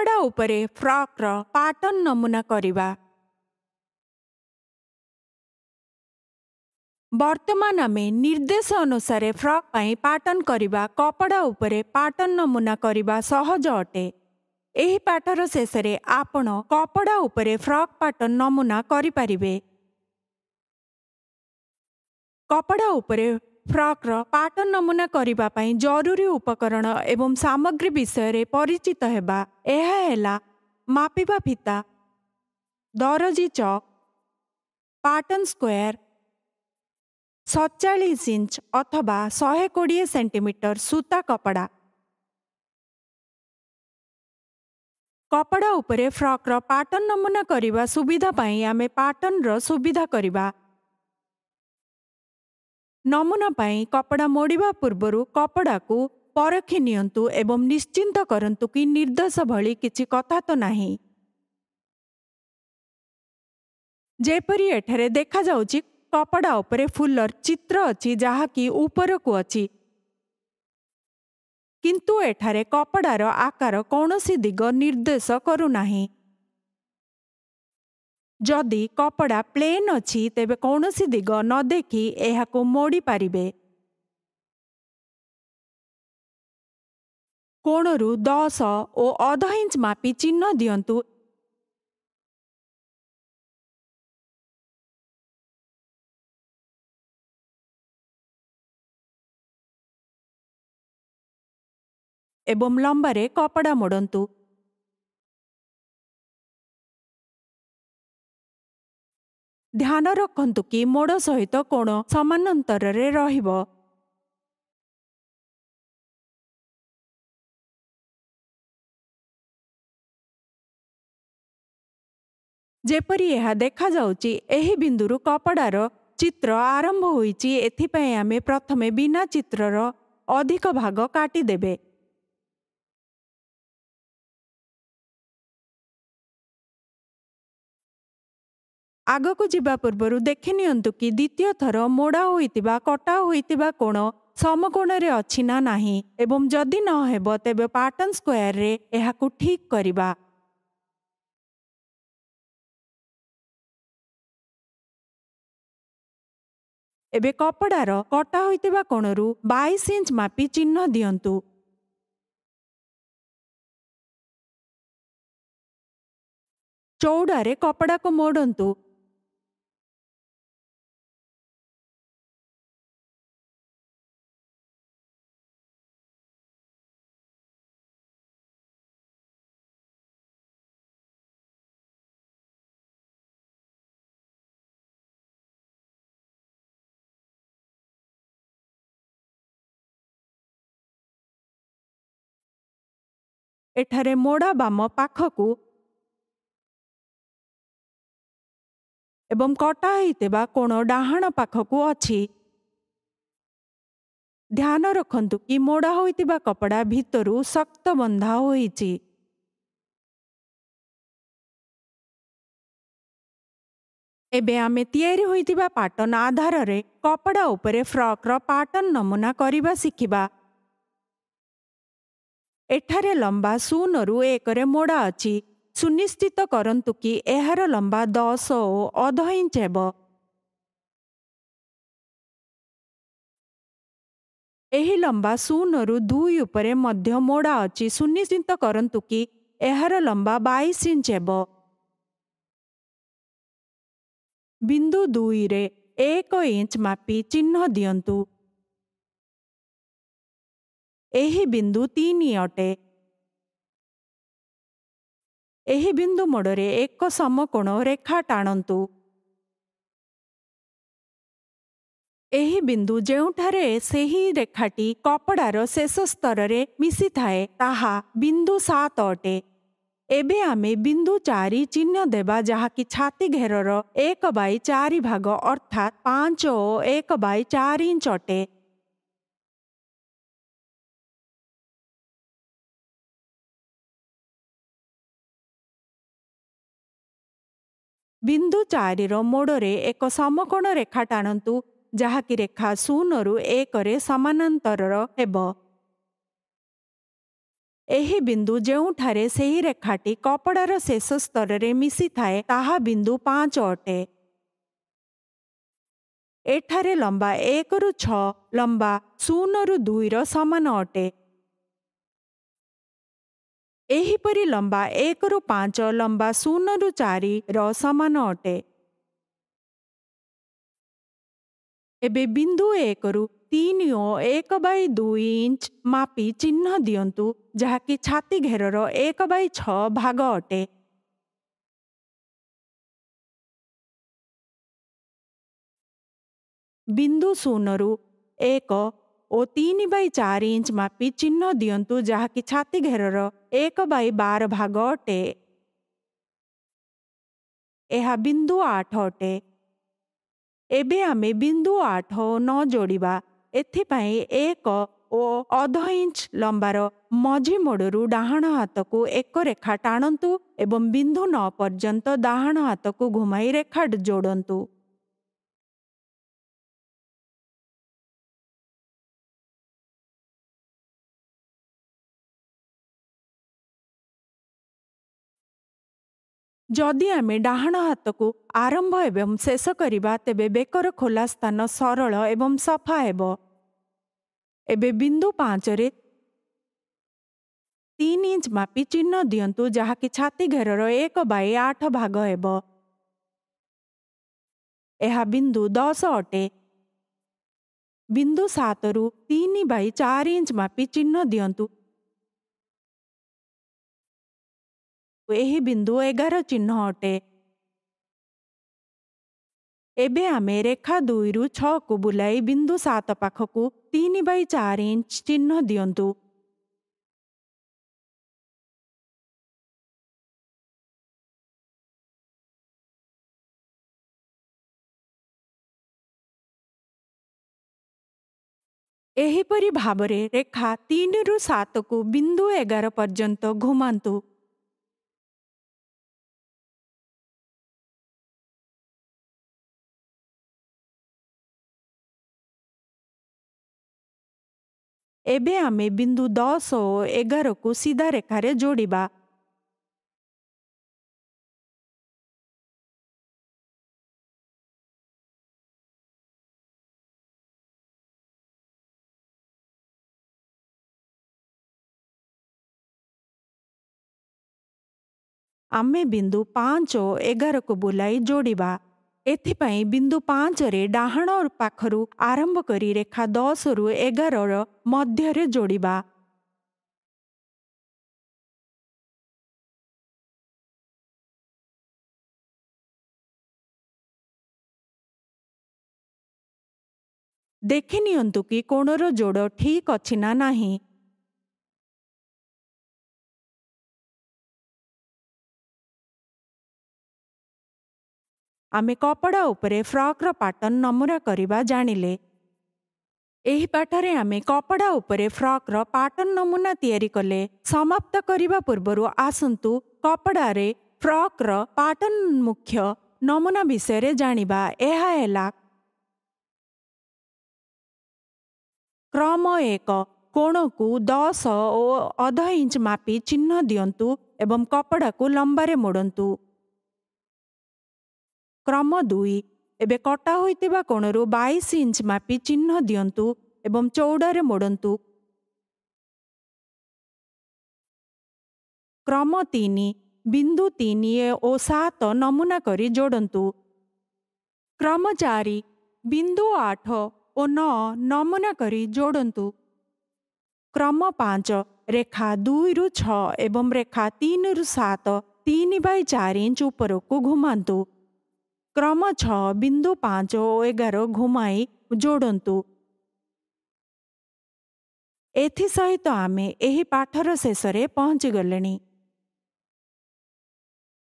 କପଡ଼ା ଉପରେ ଫ୍ରକ୍ର ପାଟର୍ନ ନମୁନା କରିବା ବର୍ତ୍ତମାନ ଆମେ ନିର୍ଦ୍ଦେଶ ଅନୁସାରେ ଫ୍ରକ୍ ପାଇଁ ପାଟର୍ନ କରିବା କପଡ଼ା ଉପରେ ପାଟର୍ନ ନମୁନା କରିବା ସହଜ ଅଟେ ଏହି ପାଠର ଶେଷରେ ଆପଣ କପଡ଼ା ଉପରେ ଫ୍ରକ୍ ପାଟର୍ନ ନମୁନା କରିପାରିବେ କପଡ଼ା ଉପରେ ଫ୍ରକ୍ର ପାଟ ନମୁନା କରିବା ପାଇଁ ଜରୁରୀ ଉପକରଣ ଏବଂ ସାମଗ୍ରୀ ବିଷୟରେ ପରିଚିତ ହେବା ଏହା ହେଲା ମାପିବା ଫିତା ଦରଜି ଚକ୍ ପାଟର୍ନ ସ୍କୋୟାର ସତଚାଳିଶ ଇଞ୍ଚ ଅଥବା ଶହେ କୋଡ଼ିଏ ସେଣ୍ଟିମିଟର ସୂତା କପଡ଼ା କପଡ଼ା ଉପରେ ଫ୍ରକ୍ର ପାଟର୍ନ ନମୁନା କରିବା ସୁବିଧା ପାଇଁ ଆମେ ପାଟର୍ନର ସୁବିଧା କରିବା ନମୁନା ପାଇଁ କପଡ଼ା ମୋଡ଼ିବା ପୂର୍ବରୁ କପଡ଼ାକୁ ପରଖି ନିଅନ୍ତୁ ଏବଂ ନିଶ୍ଚିନ୍ତ କରନ୍ତୁ କି ନିର୍ଦ୍ଦୋଷ ଭଳି କିଛି କଥା ତ ନାହିଁ ଯେପରି ଏଠାରେ ଦେଖାଯାଉଛି କପଡ଼ା ଉପରେ ଫୁଲର ଚିତ୍ର ଅଛି ଯାହାକି ଉପରକୁ ଅଛି କିନ୍ତୁ ଏଠାରେ କପଡ଼ାର ଆକାର କୌଣସି ଦିଗ ନିର୍ଦ୍ଦେଶ କରୁନାହିଁ ଯଦି କପଡ଼ା ପ୍ଲେନ୍ ଅଛି ତେବେ କୌଣସି ଦିଗ ନ ଦେଖି ଏହାକୁ ମୋଡ଼ି ପାରିବେ କୋଣରୁ ଦଶ ଓ ଅଧ ଇଞ୍ଚ ମାପି ଚିହ୍ନ ଦିଅନ୍ତୁ ଏବଂ ଲମ୍ବାରେ କପଡ଼ା ମୋଡ଼ନ୍ତୁ ଧ୍ୟାନ ରଖନ୍ତୁ କି ମୋଡ଼ ସହିତ କୋଣ ସମାନାନ୍ତରରେ ରହିବ ଯେପରି ଏହା ଦେଖାଯାଉଛି ଏହି ବିନ୍ଦୁରୁ କପଡ଼ାର ଚିତ୍ର ଆରମ୍ଭ ହୋଇଛି ଏଥିପାଇଁ ଆମେ ପ୍ରଥମେ ବିନା ଚିତ୍ରର ଅଧିକ ଭାଗ କାଟିଦେବେ ଆଗକୁ ଯିବା ପୂର୍ବରୁ ଦେଖିନିଅନ୍ତୁ କି ଦ୍ୱିତୀୟ ଥର ମୋଡ଼ା ହୋଇଥିବା କଟା ହୋଇଥିବା କୋଣ ସମକୋଣରେ ଅଛି ନା ନାହିଁ ଏବଂ ଯଦି ନ ହେବ ତେବେ ପାଟନ ସ୍କୋୟାରରେ ଏହାକୁ ଠିକ୍ କରିବା ଏବେ କପଡ଼ାର କଟା ହୋଇଥିବା କୋଣରୁ ବାଇଶ ଇଞ୍ଚ ମାପି ଚିହ୍ନ ଦିଅନ୍ତୁ ଚଉଡ଼ାରେ କପଡ଼ାକୁ ମୋଡ଼ନ୍ତୁ ଏଠାରେ ମୋଡ଼ା ବାମ ପାଖକୁ ଏବଂ କଟା ହୋଇଥିବା କୋଣ ଡାହାଣ ପାଖକୁ ଅଛି ଧ୍ୟାନ ରଖନ୍ତୁ କି ମୋଡ଼ା ହୋଇଥିବା କପଡ଼ା ଭିତରୁ ଶକ୍ତ ବନ୍ଧା ହୋଇଛି ଏବେ ଆମେ ତିଆରି ହୋଇଥିବା ପାଟର୍ଣ୍ଣ ଆଧାରରେ କପଡ଼ା ଉପରେ ଫ୍ରକ୍ର ପାଟର୍ଣ୍ଣ ନମୁନା କରିବା ଶିଖିବା ଏଠାରେ ଲମ୍ବା ଶୂନରୁ ଏକରେ ମୋଡ଼ା ଅଛି ସୁନିଶ୍ଚିତ କରନ୍ତୁ କି ଏହାର ଲମ୍ବା ଦଶ ଓ ଅଧ ଇଞ୍ଚ ହେବ ଏହି ଲମ୍ବା ଶୂନରୁ ଦୁଇ ଉପରେ ମଧ୍ୟ ମୋଡ଼ା ଅଛି ସୁନିଶ୍ଚିତ କରନ୍ତୁ କି ଏହାର ଲମ୍ବା ବାଇଶ ଇଞ୍ଚ ହେବ ବିନ୍ଦୁ ଦୁଇରେ ଏକ ଇଞ୍ଚ ମାପି ଚିହ୍ନ ଦିଅନ୍ତୁ ଏହି ବିନ୍ଦୁ ତିନି ଅଟେ ଏହି ବିନ୍ଦୁ ମୋଡ଼ରେ ଏକ ସମକୋଣ ରେଖା ଟାଣନ୍ତୁ ଏହି ବିନ୍ଦୁ ଯେଉଁଠାରେ ସେହି ରେଖାଟି କପଡ଼ାର ଶେଷ ସ୍ତରରେ ମିଶିଥାଏ ତାହା ବିନ୍ଦୁ ସାତ ଅଟେ ଏବେ ଆମେ ବିନ୍ଦୁ ଚାରି ଚିହ୍ନ ଦେବା ଯାହାକି ଛାତି ଘେରର ଏକ ବାଇ ଚାରି ଭାଗ ଅର୍ଥାତ୍ ପାଞ୍ଚ ଓ ଏକ ବାଇ ଚାରି ଇଞ୍ଚ ଅଟେ ବିନ୍ଦୁ ଚାରିର ମୋଡ଼ରେ ଏକ ସମକୋଣ ରେଖା ଟାଣନ୍ତୁ ଯାହାକି ରେଖା ଶୂନରୁ ଏକରେ ସମାନାନ୍ତରର ହେବ ଏହି ବିନ୍ଦୁ ଯେଉଁଠାରେ ସେହି ରେଖାଟି କପଡ଼ାର ଶେଷ ସ୍ତରରେ ମିଶିଥାଏ ତାହା ବିନ୍ଦୁ ପାଞ୍ଚ ଅଟେ ଏଠାରେ ଲମ୍ବା ଏକରୁ ଛଅ ଲମ୍ବା ଶୂନରୁ ଦୁଇର ସମାନ ଅଟେ ଏହିପରି ଲମ୍ବା ଏକରୁ ପାଞ୍ଚ ଲମ୍ବା ଶୂନରୁ ଚାରିର ସମାନ ଅଟେ ଏବେ ବିନ୍ଦୁ ଏକରୁ ତିନି ଓ ଏକ ବାଇ ଦୁଇ ଇଞ୍ଚ ମାପି ଚିହ୍ନ ଦିଅନ୍ତୁ ଯାହାକି ଛାତି ଘେରର ଏକ ବାଇ ଛଅ ଭାଗ ଅଟେ ବିନ୍ଦୁ ଶୂନରୁ ଏକ ଓ ତିନି ବାଇ ଚାରି ଇଞ୍ଚ ମାପି ଚିହ୍ନ ଦିଅନ୍ତୁ ଯାହାକି ଛାତି ଘେରର ଏକ ବାଇ ବାର ଭାଗ ଅଟେ ଏହା ବିନ୍ଦୁ ଆଠ ଅଟେ ଏବେ ଆମେ ବିନ୍ଦୁ ଆଠ ଓ ନଅ ଯୋଡ଼ିବା ଏଥିପାଇଁ ଏକ ଓ ଅଧ ଇଞ୍ଚ ଲମ୍ବାର ମଝି ମୋଡ଼ରୁ ଡାହାଣ ହାତକୁ ଏକ ରେଖା ଟାଣନ୍ତୁ ଏବଂ ବିନ୍ଦୁ ନ ପର୍ଯ୍ୟନ୍ତ ଡାହାଣ ହାତକୁ ଘୁମାଇ ରେଖା ଯୋଡ଼ନ୍ତୁ ଯଦି ଆମେ ଡାହାଣ ହାତକୁ ଆରମ୍ଭ ଏବଂ ଶେଷ କରିବା ତେବେ ବେକର ଖୋଲା ସ୍ଥାନ ସରଳ ଏବଂ ସଫା ହେବ ଏବେ ବିନ୍ଦୁ ପାଞ୍ଚରେ ତିନି ଇଞ୍ଚ ମାପି ଚିହ୍ନ ଦିଅନ୍ତୁ ଯାହାକି ଛାତି ଘେରର ଏକ ବାଇ ଆଠ ଭାଗ ହେବ ଏହା ବିନ୍ଦୁ ଦଶ ଅଟେ ବିନ୍ଦୁ ସାତରୁ ତିନି ବାଇ ଚାରି ଇଞ୍ଚ ମାପି ଚିହ୍ନ ଦିଅନ୍ତୁ ଏହି ବିନ୍ଦୁ ଏଗାର ଚିହ୍ନ ଅଟେ ଏବେ ଆମେ ରେଖା ଦୁଇରୁ ଛଅକୁ ବୁଲାଇ ବିନ୍ଦୁ ସାତ ପାଖକୁ ତିନି ବାଇ ଚାରି ଇଞ୍ଚ ଚିହ୍ନ ଦିଅନ୍ତୁ ଏହିପରି ଭାବରେ ରେଖା ତିନିରୁ ସାତକୁ ବିନ୍ଦୁ ଏଗାର ପର୍ଯ୍ୟନ୍ତ ଘୁମାନ୍ତୁ ಬಿಂದು ಜೋಡಿಬಾ. ದ ಬಿಂದು ಪಾಂಚೋ ಜೋಡಿದಗಾರು ಬುಲೈ ಜೋಡಿಬಾ. ଏଥିପାଇଁ ବିନ୍ଦୁ ପାଞ୍ଚରେ ଡାହାଣ ପାଖରୁ ଆରମ୍ଭ କରି ରେଖା ଦଶରୁ ଏଗାରର ମଧ୍ୟରେ ଯୋଡ଼ିବା ଦେଖିନିଅନ୍ତୁ କି କୋଣର ଯୋଡ଼ ଠିକ୍ ଅଛି ନା ନାହିଁ ଆମେ କପଡ଼ା ଉପରେ ଫ୍ରକ୍ର ପାଟର୍ଣ୍ଣ ନମୁନା କରିବା ଜାଣିଲେ ଏହି ପାଠରେ ଆମେ କପଡ଼ା ଉପରେ ଫ୍ରକ୍ର ପାଟର୍ଣ୍ଣ ନମୁନା ତିଆରି କଲେ ସମାପ୍ତ କରିବା ପୂର୍ବରୁ ଆସନ୍ତୁ କପଡ଼ାରେ ଫ୍ରକ୍ର ପାଟର୍ଣ୍ଣ ମୁଖ୍ୟ ନମୁନା ବିଷୟରେ ଜାଣିବା ଏହା ହେଲା କ୍ରମ ଏକ କୋଣକୁ ଦଶ ଓ ଅଧ ଇଞ୍ଚ ମାପି ଚିହ୍ନ ଦିଅନ୍ତୁ ଏବଂ କପଡ଼ାକୁ ଲମ୍ବାରେ ମୋଡ଼ନ୍ତୁ କ୍ରମ ଦୁଇ ଏବେ କଟା ହୋଇଥିବା କୋଣରୁ ବାଇଶ ଇଞ୍ଚ ମାପି ଚିହ୍ନ ଦିଅନ୍ତୁ ଏବଂ ଚଉଡ଼ାରେ ମୋଡ଼ନ୍ତୁ କ୍ରମ ତିନି ବିନ୍ଦୁ ତିନି ଓ ସାତ ନମୁନା କରି ଯୋଡ଼ନ୍ତୁ କ୍ରମ ଚାରି ବିନ୍ଦୁ ଆଠ ଓ ନଅ ନମୁନା କରି ଯୋଡ଼ନ୍ତୁ କ୍ରମ ପାଞ୍ଚ ରେଖା ଦୁଇରୁ ଛଅ ଏବଂ ରେଖା ତିନିରୁ ସାତ ତିନି ବାଇ ଚାରି ଇଞ୍ଚ ଉପରକୁ ଘୁମାନ୍ତୁ କ୍ରମ ଛଅ ବିନ୍ଦୁ ପାଞ୍ଚ ଓ ଏଗାର ଘୁମାଇ ଯୋଡ଼ନ୍ତୁ ଏଥିସହିତ ଆମେ ଏହି ପାଠର ଶେଷରେ ପହଞ୍ଚିଗଲେଣି